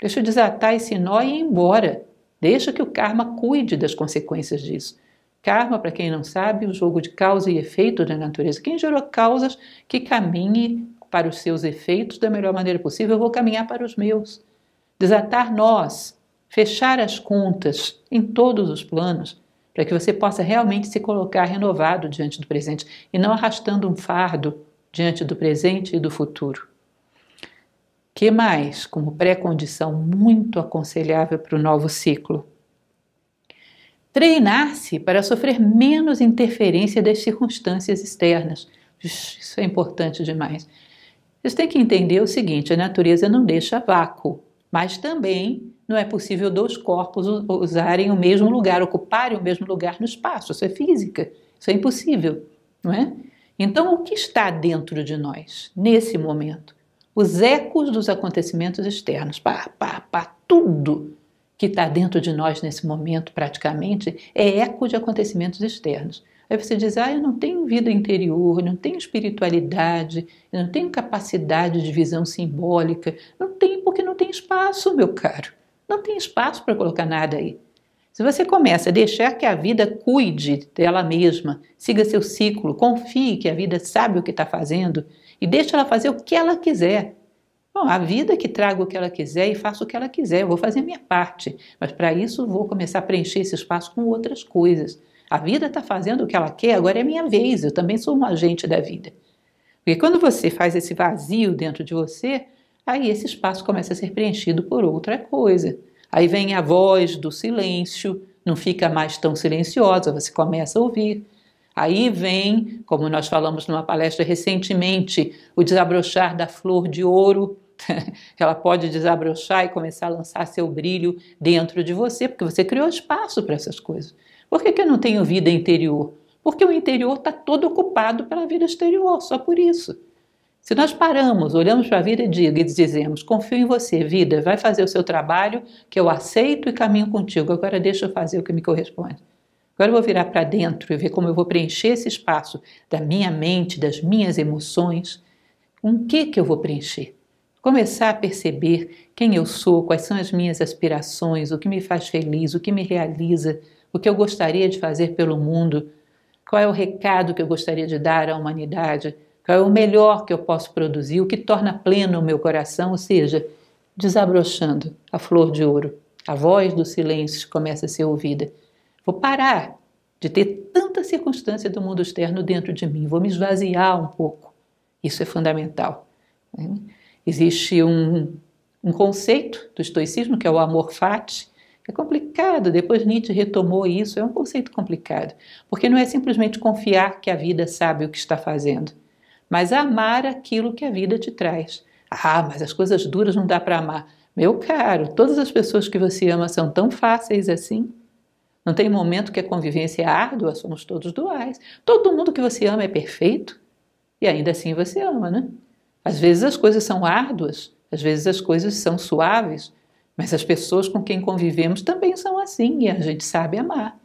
[SPEAKER 1] Deixa eu desatar esse nó e ir embora. Deixa que o karma cuide das consequências disso. Karma, para quem não sabe, o é jogo de causa e efeito da natureza. Quem gerou causas que caminhe para os seus efeitos da melhor maneira possível, eu vou caminhar para os meus. Desatar nós, fechar as contas em todos os planos, para que você possa realmente se colocar renovado diante do presente e não arrastando um fardo diante do presente e do futuro. Que mais, como pré-condição muito aconselhável para o novo ciclo? Treinar-se para sofrer menos interferência das circunstâncias externas. Isso é importante demais. Vocês têm que entender o seguinte: a natureza não deixa vácuo, mas também não é possível dois corpos usarem o mesmo lugar, ocuparem o mesmo lugar no espaço. Isso é física, isso é impossível, não é? Então, o que está dentro de nós nesse momento? Os ecos dos acontecimentos externos, pá, pá, pá, tudo que está dentro de nós nesse momento, praticamente, é eco de acontecimentos externos. Aí você diz, ah, eu não tenho vida interior, não tenho espiritualidade, eu não tenho capacidade de visão simbólica. Não tem, porque não tem espaço, meu caro. Não tem espaço para colocar nada aí. Se você começa a deixar que a vida cuide dela mesma, siga seu ciclo, confie que a vida sabe o que está fazendo e deixa ela fazer o que ela quiser. Bom, a vida que traga o que ela quiser e faça o que ela quiser, eu vou fazer a minha parte, mas para isso vou começar a preencher esse espaço com outras coisas. A vida está fazendo o que ela quer, agora é minha vez, eu também sou um agente da vida. Porque quando você faz esse vazio dentro de você, aí esse espaço começa a ser preenchido por outra coisa. Aí vem a voz do silêncio, não fica mais tão silenciosa, você começa a ouvir. Aí vem, como nós falamos numa palestra recentemente, o desabrochar da flor de ouro. Ela pode desabrochar e começar a lançar seu brilho dentro de você, porque você criou espaço para essas coisas. Por que, que eu não tenho vida interior? Porque o interior está todo ocupado pela vida exterior, só por isso. Se nós paramos, olhamos para a vida e dizemos: Confio em você, vida, vai fazer o seu trabalho, que eu aceito e caminho contigo. Agora deixa eu fazer o que me corresponde. Agora eu vou virar para dentro e ver como eu vou preencher esse espaço da minha mente, das minhas emoções. Com que que eu vou preencher? Começar a perceber quem eu sou, quais são as minhas aspirações, o que me faz feliz, o que me realiza, o que eu gostaria de fazer pelo mundo, qual é o recado que eu gostaria de dar à humanidade, qual é o melhor que eu posso produzir, o que torna pleno o meu coração, ou seja, desabrochando a flor de ouro. A voz do silêncio começa a ser ouvida. Vou parar de ter tanta circunstância do mundo externo dentro de mim, vou me esvaziar um pouco. Isso é fundamental. Né? Existe um, um conceito do estoicismo que é o amor fati, é complicado, depois Nietzsche retomou isso, é um conceito complicado, porque não é simplesmente confiar que a vida sabe o que está fazendo, mas amar aquilo que a vida te traz. Ah, mas as coisas duras não dá para amar. Meu caro, todas as pessoas que você ama são tão fáceis assim. Não tem momento que a convivência é árdua, somos todos duais. Todo mundo que você ama é perfeito e ainda assim você ama, né? Às vezes as coisas são árduas, às vezes as coisas são suaves, mas as pessoas com quem convivemos também são assim e a gente sabe amar.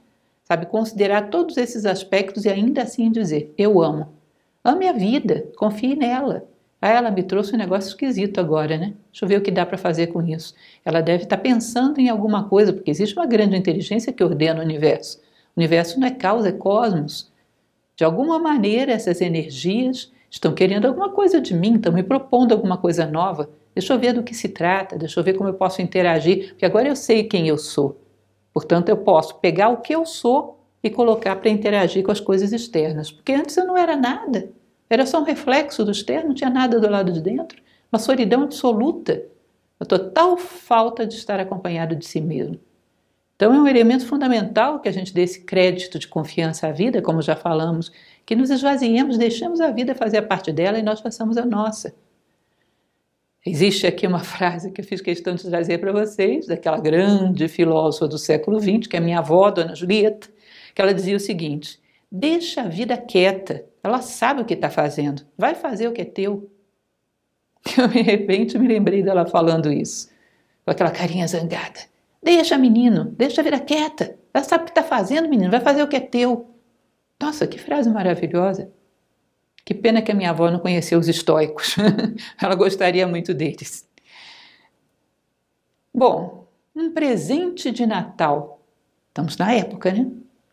[SPEAKER 1] Sabe considerar todos esses aspectos e ainda assim dizer: eu amo. Ame a vida, confie nela. Ah, ela me trouxe um negócio esquisito agora, né? Deixa eu ver o que dá para fazer com isso. Ela deve estar tá pensando em alguma coisa, porque existe uma grande inteligência que ordena o universo. O universo não é causa, é cosmos. De alguma maneira, essas energias estão querendo alguma coisa de mim, estão me propondo alguma coisa nova. Deixa eu ver do que se trata, deixa eu ver como eu posso interagir, porque agora eu sei quem eu sou. Portanto, eu posso pegar o que eu sou e colocar para interagir com as coisas externas, porque antes eu não era nada, era só um reflexo do externo, não tinha nada do lado de dentro, uma solidão absoluta, uma total falta de estar acompanhado de si mesmo. Então, é um elemento fundamental que a gente dê esse crédito de confiança à vida, como já falamos, que nos esvaziemos, deixemos a vida fazer a parte dela e nós façamos a nossa. Existe aqui uma frase que eu fiz questão de trazer para vocês, daquela grande filósofa do século XX, que é minha avó, Dona Julieta, que ela dizia o seguinte: deixa a vida quieta, ela sabe o que está fazendo, vai fazer o que é teu. Eu, de repente, me lembrei dela falando isso, com aquela carinha zangada. Deixa, menino, deixa a vida quieta, ela sabe o que está fazendo, menino, vai fazer o que é teu. Nossa, que frase maravilhosa! Que pena que a minha avó não conheceu os estoicos. Ela gostaria muito deles. Bom, um presente de Natal. Estamos na época, né?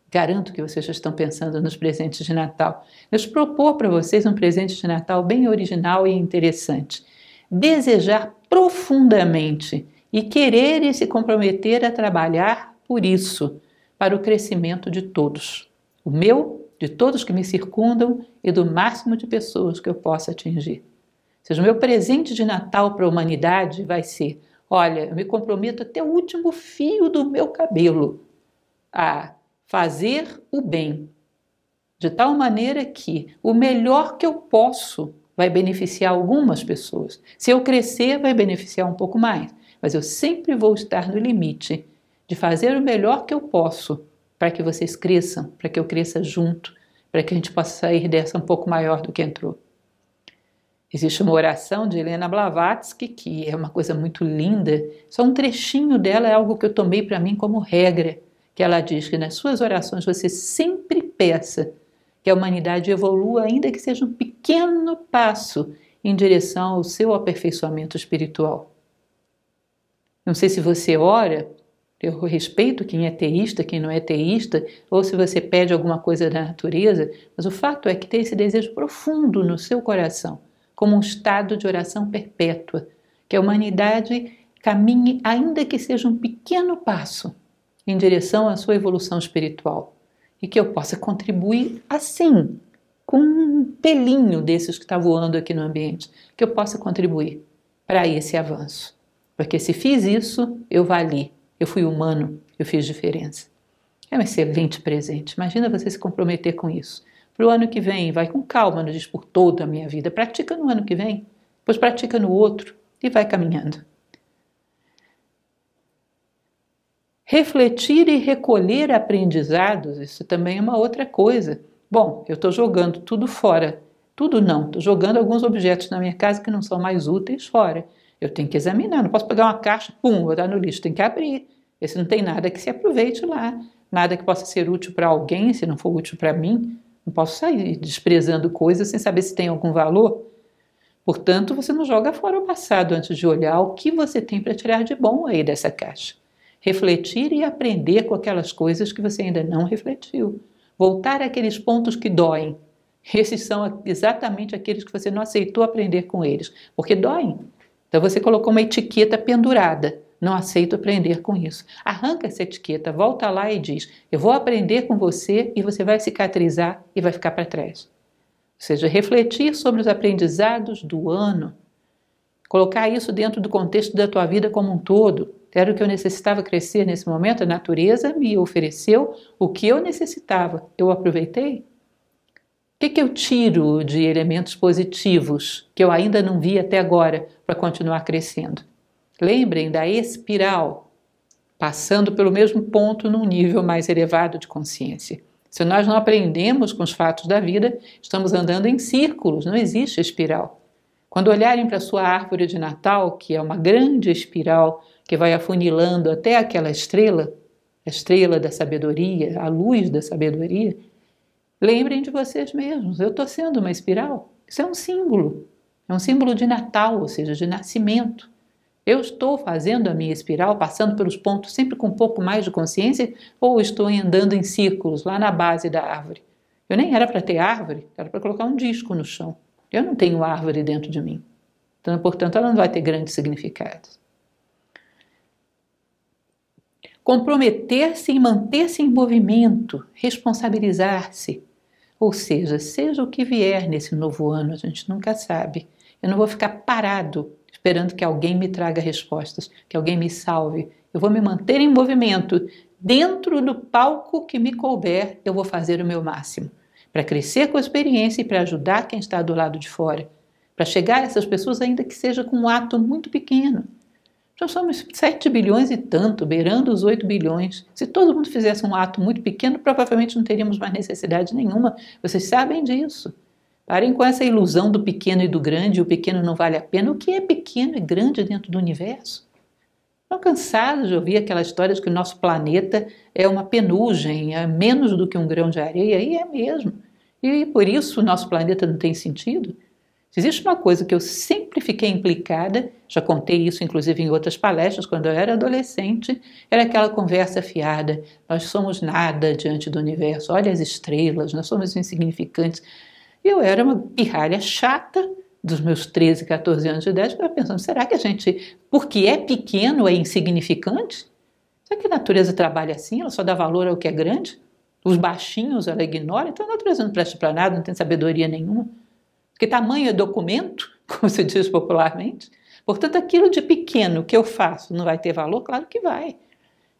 [SPEAKER 1] Garanto que vocês já estão pensando nos presentes de Natal. Deixa eu propor para vocês um presente de Natal bem original e interessante. Desejar profundamente e querer e se comprometer a trabalhar por isso, para o crescimento de todos, o meu de todos que me circundam e do máximo de pessoas que eu possa atingir. Ou seja, o meu presente de Natal para a humanidade vai ser: olha, eu me comprometo até o último fio do meu cabelo a fazer o bem, de tal maneira que o melhor que eu posso vai beneficiar algumas pessoas. Se eu crescer, vai beneficiar um pouco mais, mas eu sempre vou estar no limite de fazer o melhor que eu posso para que vocês cresçam, para que eu cresça junto, para que a gente possa sair dessa um pouco maior do que entrou. Existe uma oração de Helena Blavatsky que é uma coisa muito linda. Só um trechinho dela é algo que eu tomei para mim como regra, que ela diz que nas suas orações você sempre peça que a humanidade evolua ainda que seja um pequeno passo em direção ao seu aperfeiçoamento espiritual. Não sei se você ora eu respeito quem é teísta, quem não é teísta, ou se você pede alguma coisa da natureza, mas o fato é que tem esse desejo profundo no seu coração, como um estado de oração perpétua, que a humanidade caminhe, ainda que seja um pequeno passo, em direção à sua evolução espiritual e que eu possa contribuir assim, com um pelinho desses que está voando aqui no ambiente, que eu possa contribuir para esse avanço. Porque se fiz isso, eu vali. Eu fui humano, eu fiz diferença. É um excelente presente. Imagina você se comprometer com isso. Para o ano que vem, vai com calma, não diz por toda a minha vida. Pratica no ano que vem, depois pratica no outro e vai caminhando. Refletir e recolher aprendizados, isso também é uma outra coisa. Bom, eu estou jogando tudo fora. Tudo não, estou jogando alguns objetos na minha casa que não são mais úteis fora. Eu tenho que examinar, não posso pegar uma caixa, pum, dar no lixo, tem que abrir. Esse não tem nada que se aproveite lá, nada que possa ser útil para alguém, se não for útil para mim. Não posso sair desprezando coisas sem saber se tem algum valor. Portanto, você não joga fora o passado antes de olhar o que você tem para tirar de bom aí dessa caixa. Refletir e aprender com aquelas coisas que você ainda não refletiu. Voltar àqueles pontos que doem. Esses são exatamente aqueles que você não aceitou aprender com eles, porque doem. Então você colocou uma etiqueta pendurada. Não aceito aprender com isso. Arranca essa etiqueta, volta lá e diz: Eu vou aprender com você e você vai cicatrizar e vai ficar para trás. Ou seja, refletir sobre os aprendizados do ano, colocar isso dentro do contexto da tua vida como um todo. Era o que eu necessitava crescer nesse momento, a natureza me ofereceu o que eu necessitava. Eu aproveitei? que, que eu tiro de elementos positivos que eu ainda não vi até agora para continuar crescendo? Lembrem da espiral, passando pelo mesmo ponto num nível mais elevado de consciência. Se nós não aprendemos com os fatos da vida, estamos andando em círculos, não existe espiral. Quando olharem para a sua árvore de Natal, que é uma grande espiral que vai afunilando até aquela estrela, a estrela da sabedoria, a luz da sabedoria, Lembrem de vocês mesmos, eu estou sendo uma espiral. Isso é um símbolo. É um símbolo de Natal, ou seja, de nascimento. Eu estou fazendo a minha espiral, passando pelos pontos sempre com um pouco mais de consciência, ou estou andando em círculos lá na base da árvore? Eu nem era para ter árvore, era para colocar um disco no chão. Eu não tenho árvore dentro de mim. Então, portanto, ela não vai ter grandes significados. Comprometer-se e manter-se em movimento, responsabilizar-se, ou seja, seja o que vier nesse novo ano, a gente nunca sabe. Eu não vou ficar parado esperando que alguém me traga respostas, que alguém me salve. Eu vou me manter em movimento. Dentro do palco que me couber, eu vou fazer o meu máximo para crescer com a experiência e para ajudar quem está do lado de fora, para chegar a essas pessoas, ainda que seja com um ato muito pequeno. Já então, somos 7 bilhões e tanto, beirando os 8 bilhões. Se todo mundo fizesse um ato muito pequeno, provavelmente não teríamos mais necessidade nenhuma. Vocês sabem disso. Parem com essa ilusão do pequeno e do grande, o pequeno não vale a pena. O que é pequeno e grande dentro do universo? Estão cansados de ouvir aquela história de que o nosso planeta é uma penugem, é menos do que um grão de areia, e é mesmo. E por isso o nosso planeta não tem sentido. Se existe uma coisa que eu sempre fiquei implicada, já contei isso inclusive em outras palestras quando eu era adolescente, era aquela conversa fiada: nós somos nada diante do universo, olha as estrelas, nós somos insignificantes. E eu era uma pirralha chata dos meus 13, 14 anos de idade, pensando: será que a gente, porque é pequeno, é insignificante? Será que a natureza trabalha assim? Ela só dá valor ao que é grande? Os baixinhos ela ignora? Então a natureza não presta para nada, não tem sabedoria nenhuma. Porque tamanho é documento, como se diz popularmente. Portanto, aquilo de pequeno que eu faço não vai ter valor? Claro que vai.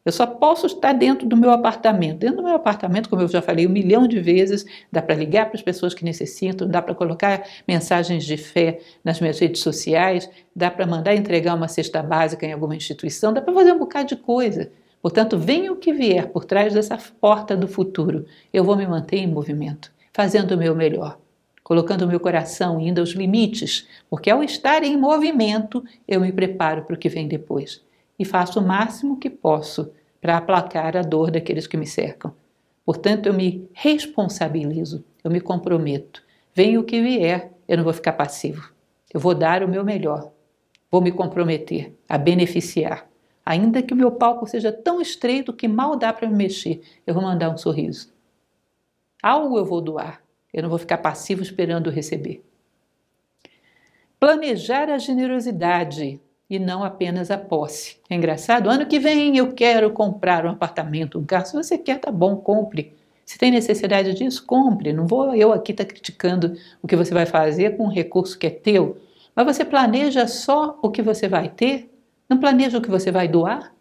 [SPEAKER 1] Eu só posso estar dentro do meu apartamento. Dentro do meu apartamento, como eu já falei um milhão de vezes, dá para ligar para as pessoas que necessitam, dá para colocar mensagens de fé nas minhas redes sociais, dá para mandar entregar uma cesta básica em alguma instituição, dá para fazer um bocado de coisa. Portanto, venha o que vier por trás dessa porta do futuro, eu vou me manter em movimento, fazendo o meu melhor colocando meu coração indo aos limites, porque ao estar em movimento eu me preparo para o que vem depois e faço o máximo que posso para aplacar a dor daqueles que me cercam. Portanto, eu me responsabilizo, eu me comprometo. Venha o que vier, eu não vou ficar passivo. Eu vou dar o meu melhor. Vou me comprometer a beneficiar. Ainda que o meu palco seja tão estreito que mal dá para me mexer, eu vou mandar um sorriso. Algo eu vou doar, eu não vou ficar passivo esperando receber. Planejar a generosidade e não apenas a posse. É engraçado, ano que vem eu quero comprar um apartamento, um carro. Se você quer, tá bom, compre. Se tem necessidade disso, compre. Não vou eu aqui estar tá criticando o que você vai fazer com um recurso que é teu. Mas você planeja só o que você vai ter? Não planeja o que você vai doar?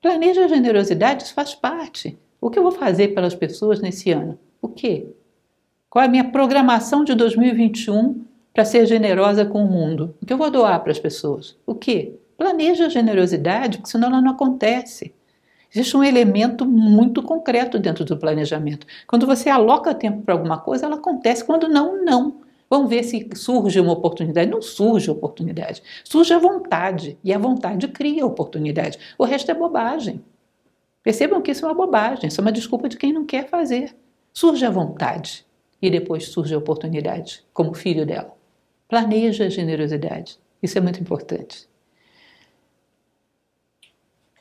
[SPEAKER 1] Planeja a generosidade, isso faz parte. O que eu vou fazer pelas pessoas nesse ano? O quê? Qual é a minha programação de 2021 para ser generosa com o mundo? O que eu vou doar para as pessoas? O que? Planeja a generosidade, porque senão ela não acontece. Existe um elemento muito concreto dentro do planejamento. Quando você aloca tempo para alguma coisa, ela acontece. Quando não, não. Vamos ver se surge uma oportunidade. Não surge oportunidade. Surge a vontade. E a vontade cria oportunidade. O resto é bobagem. Percebam que isso é uma bobagem, isso é uma desculpa de quem não quer fazer. Surge a vontade e depois surge a oportunidade, como filho dela. Planeja a generosidade, isso é muito importante.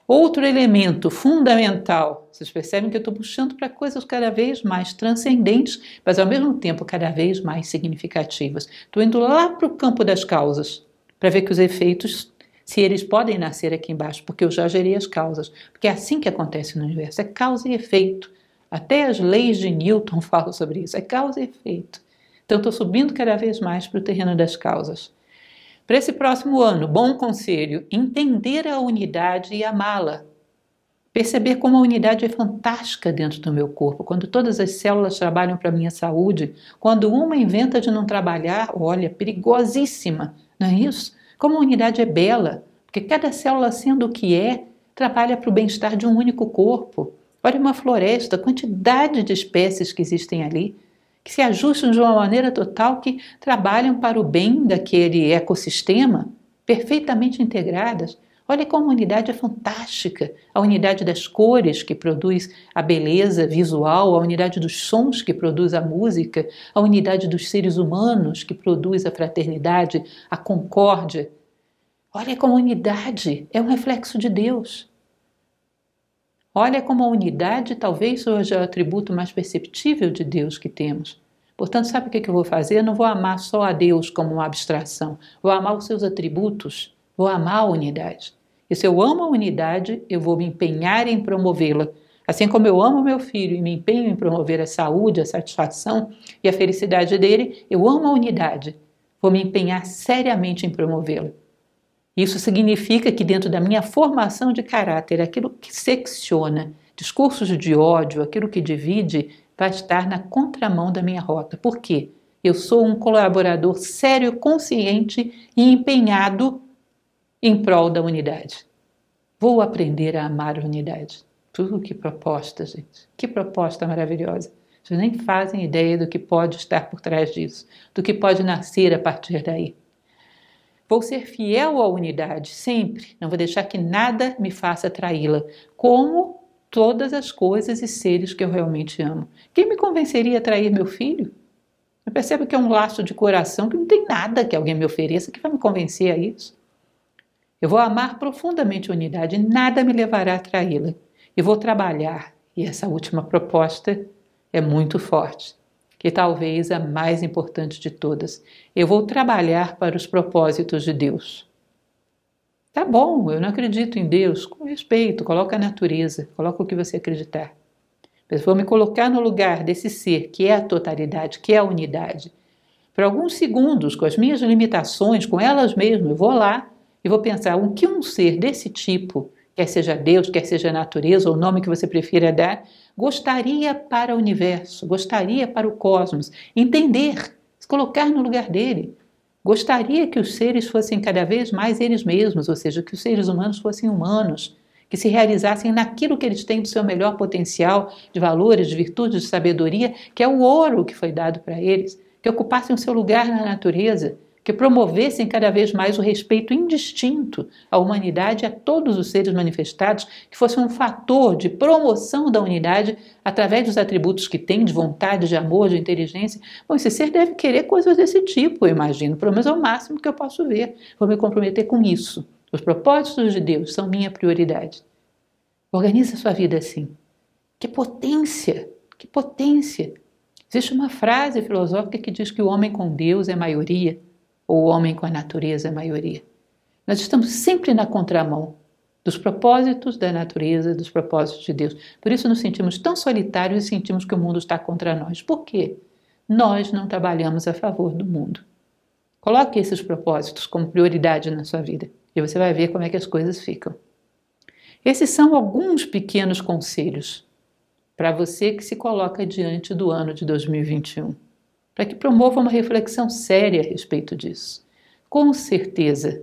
[SPEAKER 1] Outro elemento fundamental, vocês percebem que eu estou puxando para coisas cada vez mais transcendentes, mas ao mesmo tempo cada vez mais significativas. Estou indo lá para o campo das causas, para ver que os efeitos, se eles podem nascer aqui embaixo, porque eu já gerei as causas. Porque é assim que acontece no universo: é causa e efeito. Até as leis de Newton falam sobre isso. É causa e efeito. Então, estou subindo cada vez mais para o terreno das causas. Para esse próximo ano, bom conselho: entender a unidade e amá-la. Perceber como a unidade é fantástica dentro do meu corpo, quando todas as células trabalham para a minha saúde, quando uma inventa de não trabalhar, olha, perigosíssima, não é isso? Como a unidade é bela, porque cada célula, sendo o que é, trabalha para o bem-estar de um único corpo. Olha uma floresta, a quantidade de espécies que existem ali, que se ajustam de uma maneira total que trabalham para o bem daquele ecossistema, perfeitamente integradas. Olha como a unidade é fantástica, a unidade das cores que produz a beleza visual, a unidade dos sons que produz a música, a unidade dos seres humanos que produz a fraternidade, a concórdia. Olha como a unidade é um reflexo de Deus. Olha como a unidade talvez seja é o atributo mais perceptível de Deus que temos. Portanto, sabe o é que eu vou fazer? Eu não vou amar só a Deus como uma abstração. Vou amar os seus atributos. Vou amar a unidade. E se eu amo a unidade, eu vou me empenhar em promovê-la. Assim como eu amo meu filho e me empenho em promover a saúde, a satisfação e a felicidade dele, eu amo a unidade. Vou me empenhar seriamente em promovê-la. Isso significa que, dentro da minha formação de caráter, aquilo que secciona, discursos de ódio, aquilo que divide, vai estar na contramão da minha rota. Por quê? Eu sou um colaborador sério, consciente e empenhado em prol da unidade. Vou aprender a amar a unidade. Uh, que proposta, gente! Que proposta maravilhosa! Vocês nem fazem ideia do que pode estar por trás disso, do que pode nascer a partir daí. Vou ser fiel à unidade sempre, não vou deixar que nada me faça traí-la, como todas as coisas e seres que eu realmente amo. Quem me convenceria a trair meu filho? Eu percebo que é um laço de coração que não tem nada que alguém me ofereça que vai me convencer a isso. Eu vou amar profundamente a unidade, nada me levará a traí-la. E vou trabalhar, e essa última proposta é muito forte que talvez a mais importante de todas. Eu vou trabalhar para os propósitos de Deus. Tá bom, eu não acredito em Deus. Com respeito, coloca a natureza, coloca o que você acreditar. Mas vou me colocar no lugar desse ser que é a totalidade, que é a unidade. Por alguns segundos, com as minhas limitações, com elas mesmas, eu vou lá e vou pensar o que um ser desse tipo quer seja Deus, quer seja a natureza, ou o nome que você prefira é dar, gostaria para o universo, gostaria para o cosmos, entender, se colocar no lugar dele. Gostaria que os seres fossem cada vez mais eles mesmos, ou seja, que os seres humanos fossem humanos, que se realizassem naquilo que eles têm do seu melhor potencial de valores, de virtudes, de sabedoria, que é o ouro que foi dado para eles, que ocupassem o seu lugar na natureza, que promovessem cada vez mais o respeito indistinto à humanidade e a todos os seres manifestados, que fosse um fator de promoção da unidade através dos atributos que tem de vontade, de amor, de inteligência. Bom, esse ser deve querer coisas desse tipo, eu imagino, pelo menos é o máximo que eu posso ver. Vou me comprometer com isso. Os propósitos de Deus são minha prioridade. Organiza sua vida assim. Que potência! Que potência! Existe uma frase filosófica que diz que o homem com Deus é maioria ou o homem com a natureza a maioria. Nós estamos sempre na contramão dos propósitos da natureza, dos propósitos de Deus. Por isso nos sentimos tão solitários e sentimos que o mundo está contra nós. Por quê? Nós não trabalhamos a favor do mundo. Coloque esses propósitos como prioridade na sua vida e você vai ver como é que as coisas ficam. Esses são alguns pequenos conselhos para você que se coloca diante do ano de 2021 para que promova uma reflexão séria a respeito disso. Com certeza,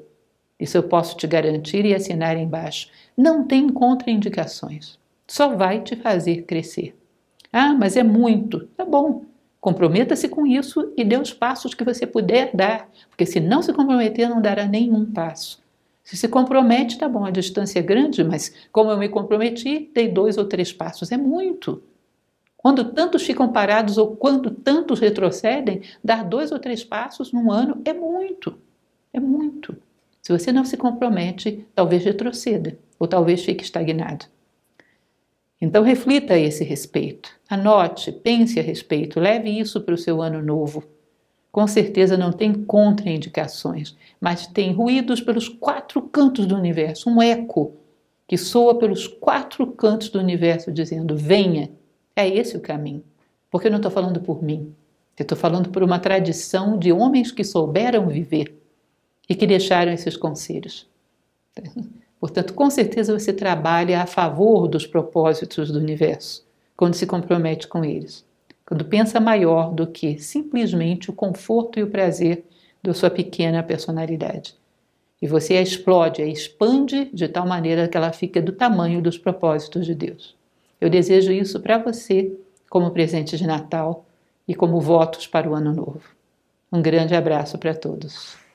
[SPEAKER 1] isso eu posso te garantir e assinar embaixo, não tem contraindicações. Só vai te fazer crescer. Ah, mas é muito. Tá bom. Comprometa-se com isso e dê os passos que você puder dar, porque se não se comprometer, não dará nenhum passo. Se se compromete, tá bom, a distância é grande, mas como eu me comprometi, dei dois ou três passos, é muito. Quando tantos ficam parados ou quando tantos retrocedem, dar dois ou três passos num ano é muito. É muito. Se você não se compromete, talvez retroceda ou talvez fique estagnado. Então reflita a esse respeito. Anote, pense a respeito, leve isso para o seu ano novo. Com certeza não tem contraindicações, mas tem ruídos pelos quatro cantos do universo, um eco que soa pelos quatro cantos do universo dizendo: venha, é esse o caminho. Porque eu não estou falando por mim. Eu estou falando por uma tradição de homens que souberam viver e que deixaram esses conselhos. Portanto, com certeza você trabalha a favor dos propósitos do universo quando se compromete com eles, quando pensa maior do que simplesmente o conforto e o prazer da sua pequena personalidade. E você a explode, a expande de tal maneira que ela fica do tamanho dos propósitos de Deus. Eu desejo isso para você, como presente de Natal e como votos para o Ano Novo. Um grande abraço para todos.